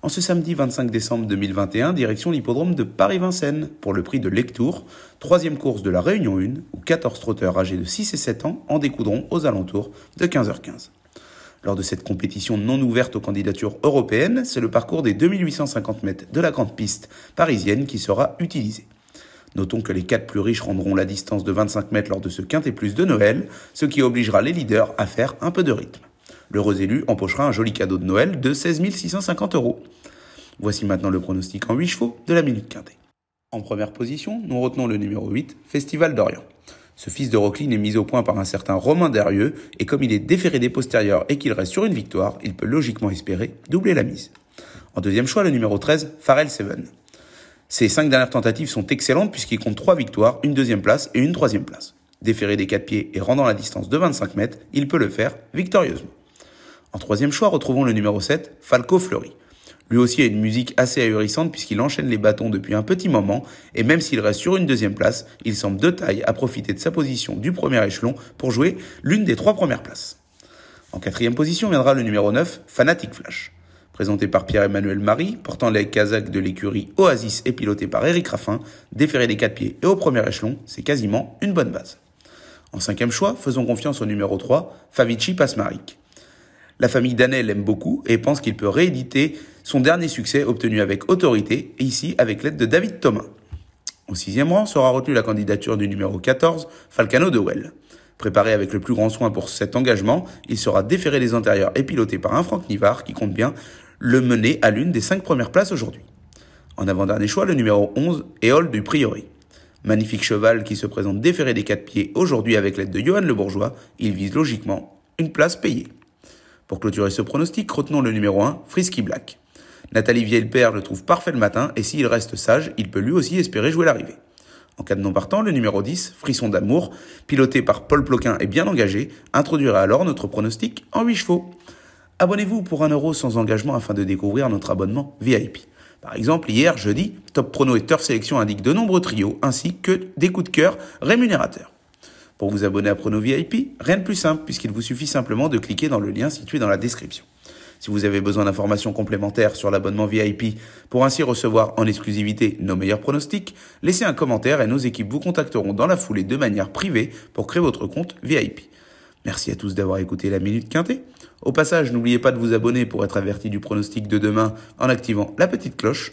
En ce samedi 25 décembre 2021, direction l'hippodrome de Paris-Vincennes pour le prix de Lectour, troisième course de la Réunion 1, où 14 trotteurs âgés de 6 et 7 ans en découdront aux alentours de 15h15. Lors de cette compétition non ouverte aux candidatures européennes, c'est le parcours des 2850 mètres de la grande piste parisienne qui sera utilisé. Notons que les quatre plus riches rendront la distance de 25 mètres lors de ce quintet plus de Noël, ce qui obligera les leaders à faire un peu de rythme. L'heureux élu empochera un joli cadeau de Noël de 16 650 euros. Voici maintenant le pronostic en 8 chevaux de la Minute Quintée. En première position, nous retenons le numéro 8, Festival d'Orient. Ce fils de Rocklin est mis au point par un certain Romain Derieux, et comme il est déféré des postérieurs et qu'il reste sur une victoire, il peut logiquement espérer doubler la mise. En deuxième choix, le numéro 13, Pharrell Seven. Ses cinq dernières tentatives sont excellentes puisqu'il compte trois victoires, une deuxième place et une troisième place. Déféré des quatre pieds et rendant la distance de 25 mètres, il peut le faire victorieusement. En troisième choix, retrouvons le numéro 7, Falco Fleury. Lui aussi a une musique assez ahurissante puisqu'il enchaîne les bâtons depuis un petit moment et même s'il reste sur une deuxième place, il semble de taille à profiter de sa position du premier échelon pour jouer l'une des trois premières places. En quatrième position viendra le numéro 9, Fanatic Flash. Présenté par Pierre-Emmanuel Marie, portant les Kazakh de l'écurie Oasis et piloté par Eric Raffin, déféré des quatre pieds et au premier échelon, c'est quasiment une bonne base. En cinquième choix, faisons confiance au numéro 3, Favici Pasmarik. La famille Danel l'aime beaucoup et pense qu'il peut rééditer son dernier succès obtenu avec autorité, et ici avec l'aide de David Thomas. Au sixième rang sera retenue la candidature du numéro 14, Falcano de Well. Préparé avec le plus grand soin pour cet engagement, il sera déféré des antérieurs et piloté par un Franck Nivard qui compte bien le mener à l'une des cinq premières places aujourd'hui. En avant-dernier choix, le numéro 11, Éole du Priori. Magnifique cheval qui se présente déféré des quatre pieds aujourd'hui avec l'aide de Johan Le Bourgeois, il vise logiquement une place payée. Pour clôturer ce pronostic, retenons le numéro 1, Frisky Black. Nathalie Vielper le trouve parfait le matin et s'il reste sage, il peut lui aussi espérer jouer l'arrivée. En cas de non partant, le numéro 10, Frisson d'amour, piloté par Paul Ploquin et bien engagé, introduira alors notre pronostic en 8 chevaux. Abonnez-vous pour 1€ euro sans engagement afin de découvrir notre abonnement VIP. Par exemple, hier jeudi, Top Prono et Turf Sélection indiquent de nombreux trios ainsi que des coups de cœur rémunérateurs. Pour vous abonner à Prono VIP, rien de plus simple puisqu'il vous suffit simplement de cliquer dans le lien situé dans la description. Si vous avez besoin d'informations complémentaires sur l'abonnement VIP pour ainsi recevoir en exclusivité nos meilleurs pronostics, laissez un commentaire et nos équipes vous contacteront dans la foulée de manière privée pour créer votre compte VIP. Merci à tous d'avoir écouté la Minute Quintée. Au passage, n'oubliez pas de vous abonner pour être averti du pronostic de demain en activant la petite cloche